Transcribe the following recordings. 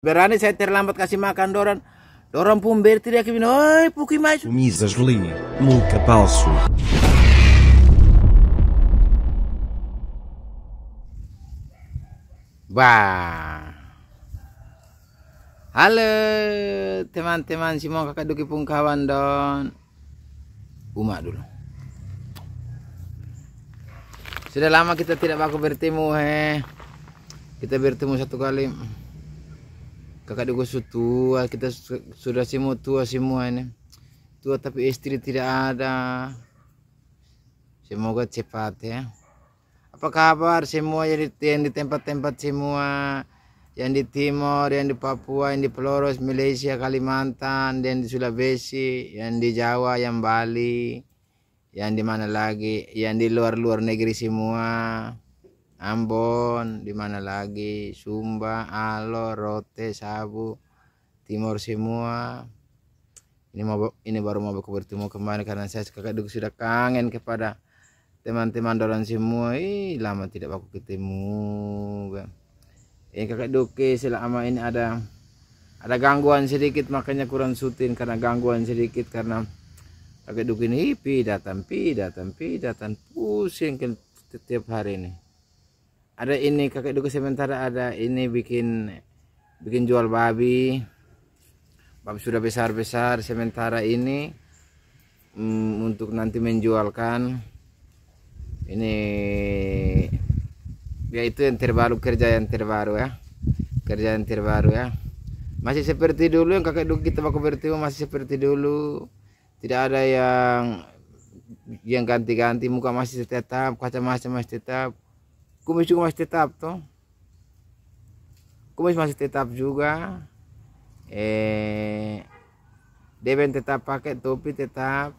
Berani saya terlambat kasih makan doran. Doran pun berteriak ke oi puki mais. Misas Lini, Palsu. Bah. Halo teman-teman semua kakak Duki pun kawan don. Uma dulu. Sudah lama kita tidak baku bertemu he. Kita bertemu satu kali kakak sudah tua kita sudah semua tua semua ini tua tapi istri tidak ada semoga cepat ya apa kabar semua yang di tempat-tempat semua yang di Timor, yang di Papua, yang di pelorus Malaysia, Kalimantan, yang di Sulawesi, yang di Jawa, yang Bali, yang di mana lagi, yang di luar-luar negeri semua. Ambon, di mana lagi? Sumba, Alor, Rote, Sabu, Timur semua. Ini mau ini baru mau bertemu kembali karena saya sekarang sudah kangen kepada teman-teman dolan semua. Ih, lama tidak aku ketemu. Ini eh, kakak Duki selama ini ada ada gangguan sedikit makanya kurang syuting karena gangguan sedikit karena Kakak Duki ini pi datang pi datang pi datang pusing kan setiap hari ini ada ini kakek duku sementara ada ini bikin bikin jual babi babi sudah besar-besar sementara ini mm, untuk nanti menjualkan ini ya itu yang terbaru kerja yang terbaru ya kerja yang terbaru ya masih seperti dulu yang kakek duku kita baku bertemu masih seperti dulu tidak ada yang yang ganti-ganti muka masih tetap kaca masih masih tetap kumis juga masih tetap toh kumis masih tetap juga eh deben tetap pakai topi tetap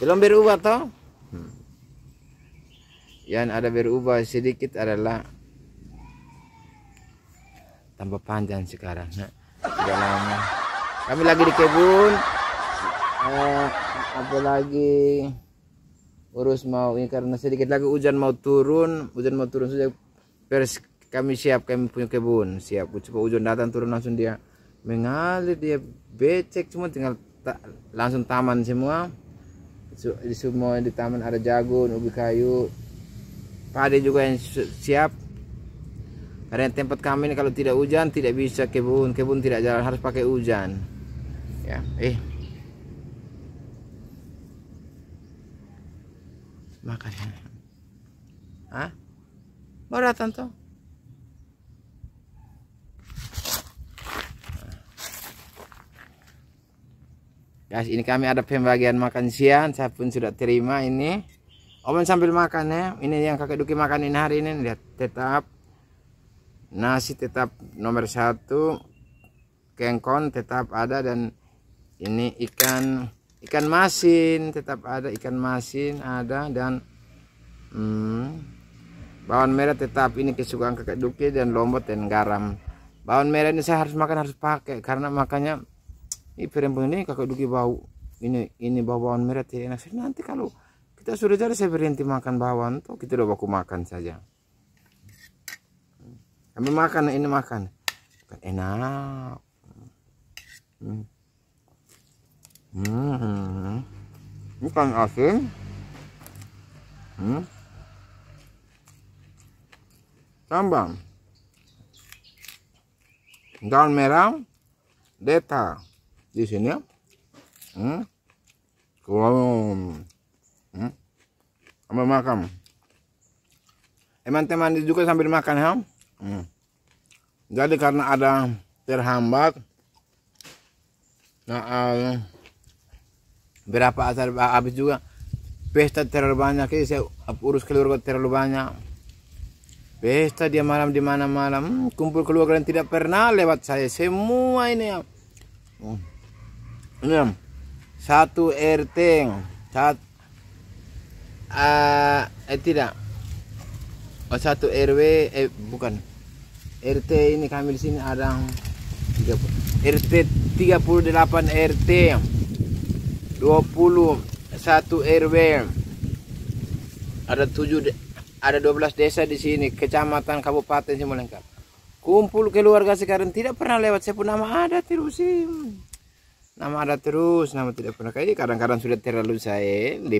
belum berubah toh hmm. yang ada berubah sedikit adalah tambah panjang sekarang nah, tidak lama kami lagi di kebun eh, apalagi urus mau ini karena sedikit lagi hujan mau turun hujan mau turun sudah pers kami siap kami punya kebun siap coba hujan datang turun langsung dia mengalir dia becek cuma tinggal ta langsung taman semua di semua di taman ada jagung ubi kayu padi juga yang siap karena tempat kami ini kalau tidak hujan tidak bisa kebun kebun tidak jalan harus pakai hujan ya eh Makanan. ¿Ah? datang tanto? Guys, ini kami ada pembagian makan siang. Saya pun sudah terima ini. Omen sambil makan ya. Ini yang kakek Duki makanin hari ini. Lihat, tetap nasi tetap nomor satu. Kengkon tetap ada dan ini ikan ikan masin tetap ada ikan masin ada dan hmm, bawang merah tetap ini kesukaan kakak Duki dan lombok dan garam bawang merah ini saya harus makan harus pakai karena makanya ini perempuan ini kakek Duki bau ini ini bau bawang merah tidak enak nanti kalau kita sudah jadi saya berhenti makan bawang tuh kita udah baku makan saja kami makan ini makan enak hmm. Hmm. Bukan asin. Hmm. sambal, Daun merah deta di sini. Ya. Hmm. Wow. Hmm. Sambil makan. Emang teman juga sambil makan ya. Hmm. Jadi karena ada terhambat. Nah, uh, berapa asal ah, habis juga pesta terlalu banyak kayak saya urus keluarga terlalu banyak pesta dia malam di mana malam hmm, kumpul keluarga yang tidak pernah lewat saya semua ini ya ini satu RT satu uh, ah, eh tidak oh, satu RW eh bukan RT ini kami di sini ada 30, RT 38 RT satu RW ada 7 ada 12 desa di sini kecamatan kabupaten semua lengkap kumpul keluarga sekarang tidak pernah lewat saya pun nama ada terus sih nama ada terus nama tidak pernah kayaknya kadang-kadang sudah terlalu saya 15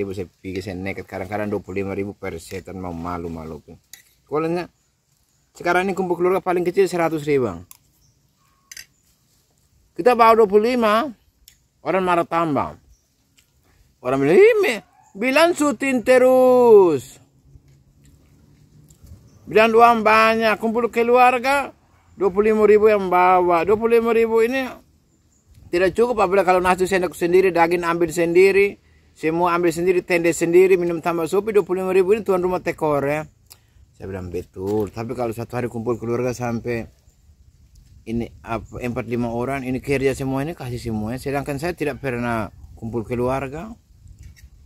ribu saya pikir saya nekat kadang-kadang 25 ribu per setan mau malu-malu pun kualnya sekarang ini kumpul keluarga paling kecil 100 ribu kita bawa 25 Orang marah tambang. Orang bilang, bilang syuting terus. Bilang uang banyak, kumpul keluarga, 25 ribu yang bawa. 25 ribu ini tidak cukup apabila kalau nasi sendok sendiri, daging ambil sendiri, semua ambil sendiri, tende sendiri, minum tambah sopi, 25 ribu ini tuan rumah tekor ya. Saya bilang betul, tapi kalau satu hari kumpul keluarga sampai ini empat lima orang ini kerja semua ini kasih semua, sedangkan saya tidak pernah kumpul keluarga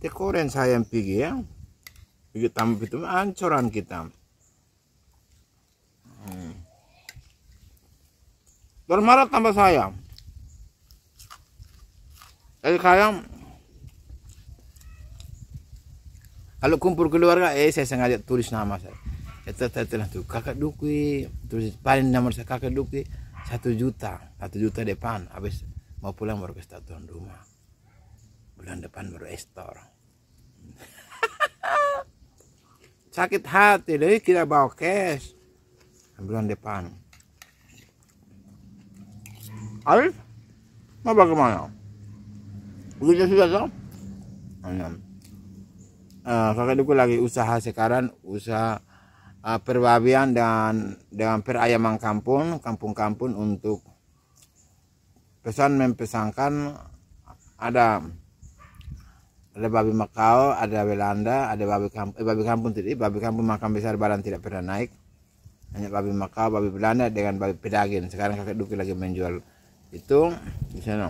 tekoren saya yang pergi ya pergi tamu itu ancoran kita hmm. tambah saya jadi kayak kalau kumpul keluarga eh saya sengaja tulis nama saya itu telah tuh kakak Duki tulis paling nomor saya kakak Duki satu juta satu juta depan habis mau pulang baru ke tuan rumah bulan depan baru estor sakit hati deh kita bawa cash bulan depan Alif mau bagaimana begitu sudah tahu uh, eh, kakak duku lagi usaha sekarang usaha uh, ah, perbabian dan dengan perayaman kampung kampung-kampung untuk pesan mempesankan ada ada babi Makau, ada Belanda, ada babi kampung, eh, babi kampung tadi, babi kampung makan besar barang tidak pernah naik. Hanya babi Makau, babi Belanda dengan babi pedagin. Sekarang kakek Duki lagi menjual itu di sana.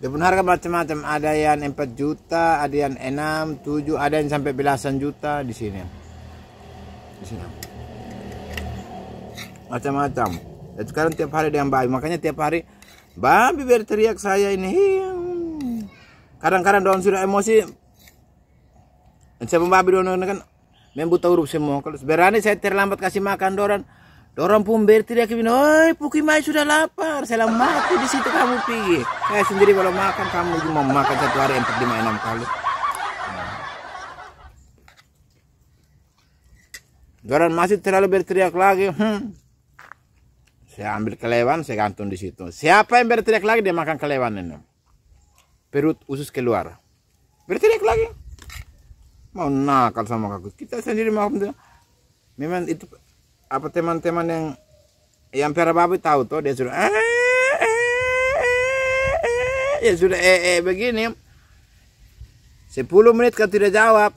Dia pun harga macam-macam, ada yang 4 juta, ada yang 6, 7, ada yang sampai belasan juta di sini macam-macam dan sekarang tiap hari ada yang babi makanya tiap hari babi berteriak saya ini kadang-kadang daun sudah emosi dan saya babi daun kan membuta huruf semua kalau berani saya terlambat kasih makan doran Dorong pun berteriak bilang, "Oi, Pukimai sudah lapar. Saya mati di situ kamu pergi. Saya sendiri kalau makan kamu cuma makan satu hari empat lima enam kali." Joran masih terlalu berteriak lagi. Hmm. Saya ambil kelewan, saya gantung di situ. Siapa yang berteriak lagi dia makan kelewan ini. Perut usus keluar. Berteriak lagi. Mau nakal sama aku. Kita sendiri mau Memang itu apa teman-teman yang yang para babi tahu tuh dia sudah eh, eh, eh, eh, ya sudah eh, eh begini 10 menit kan tidak jawab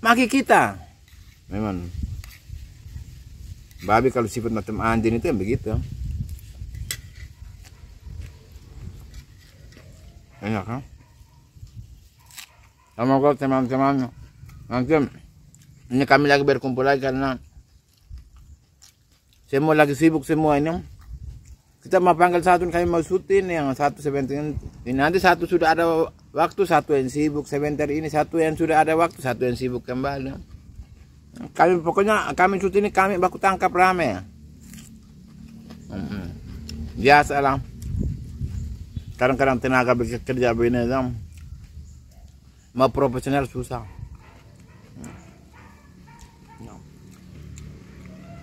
maki kita memang babi kalau sifat macam anjing itu yang begitu enak kan sama kau teman-teman nanti ini kami lagi berkumpul lagi karena semua lagi sibuk semua ini kita mau panggil satu kami mau syuting yang satu sebentar ini nanti satu sudah ada waktu satu yang sibuk sebentar ini satu yang sudah ada waktu satu yang sibuk kembali kami pokoknya kami cuti ini kami baku tangkap rame biasa lah kadang-kadang tenaga bekerja begini dong mau profesional susah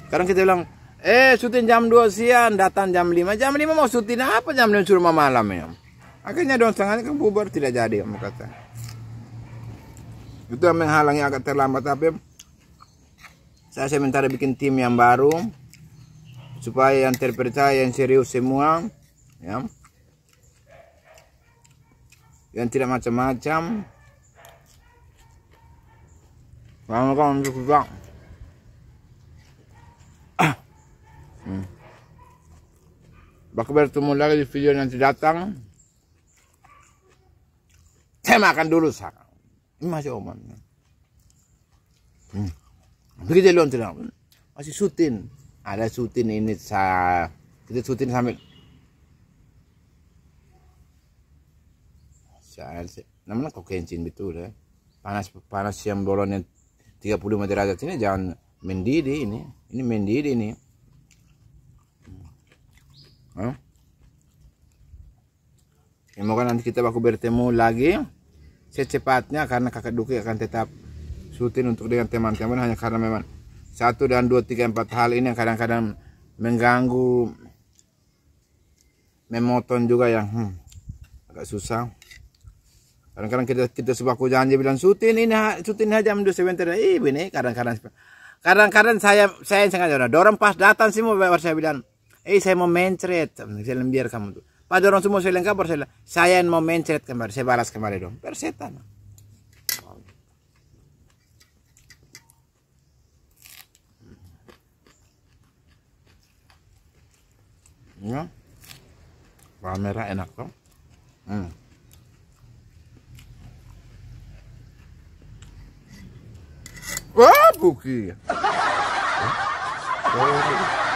Sekarang kita bilang, eh syuting jam 2 siang, datang jam 5. Jam 5 mau syuting apa jam 5 suruh malam ya? Akhirnya dong setengahnya kan bubar tidak jadi, kamu kata. Itu yang menghalangi agak terlambat tapi saya sementara bikin tim yang baru supaya yang terpercaya yang serius semua ya yang tidak macam-macam kamu kan untuk bang hmm. Bakal bertemu lagi di video nanti datang. Saya makan dulu sekarang. Ini masih omongnya. Hmm begitu loh masih syuting ada syuting ini sa kita syuting sambil sampai namanya kok kencing betul ya panas panas yang puluh 35 derajat ini jangan mendidih ini ini mendidih ini semoga hmm. ya, nanti kita baku bertemu lagi secepatnya karena kakak Duki akan tetap syuting untuk dengan teman-teman hanya karena memang satu dan dua tiga empat hal ini yang kadang-kadang mengganggu memoton juga yang hmm, agak susah kadang-kadang kita kita aku janji bilang syuting ini syuting aja dua sebentar ih ini kadang-kadang kadang-kadang saya saya sengaja orang dorong pas datang sih mau saya bilang eh saya mau mencret saya biar kamu tuh Pak dorong semua saya lengkap saya saya mau mencret kemarin saya balas kemarin dong persetan Ya. Kamera enak toh. Hmm. Wah, buki. Oh.